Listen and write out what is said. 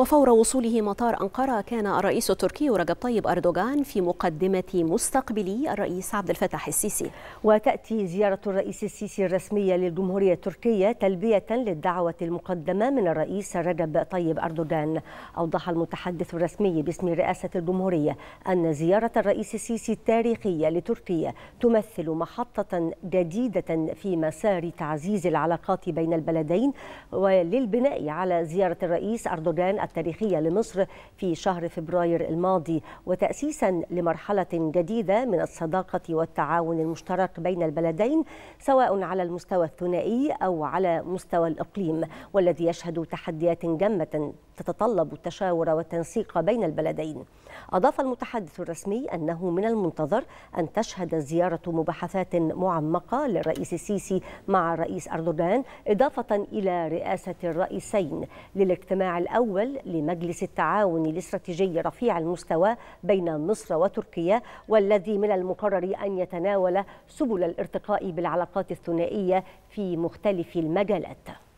وفور وصوله مطار أنقرة كان الرئيس التركي رجب طيب أردوغان في مقدمة مستقبلي الرئيس عبد الفتاح السيسي وتأتي زيارة الرئيس السيسي الرسمية للجمهورية التركية تلبية للدعوة المقدمة من الرئيس رجب طيب أردوغان أوضح المتحدث الرسمي باسم رئاسة الجمهورية أن زيارة الرئيس السيسي التاريخية لتركيا تمثل محطة جديدة في مسار تعزيز العلاقات بين البلدين وللبناء على زيارة الرئيس أردوغان التاريخية لمصر في شهر فبراير الماضي وتأسيسا لمرحلة جديدة من الصداقة والتعاون المشترك بين البلدين سواء على المستوى الثنائي أو على مستوى الإقليم والذي يشهد تحديات جمة تتطلب التشاور والتنسيق بين البلدين أضاف المتحدث الرسمي أنه من المنتظر أن تشهد زيارة مباحثات معمقة للرئيس السيسي مع الرئيس أردوغان إضافة إلى رئاسة الرئيسين للاجتماع الأول لمجلس التعاون الاستراتيجي رفيع المستوى بين مصر وتركيا والذي من المقرر أن يتناول سبل الارتقاء بالعلاقات الثنائية في مختلف المجالات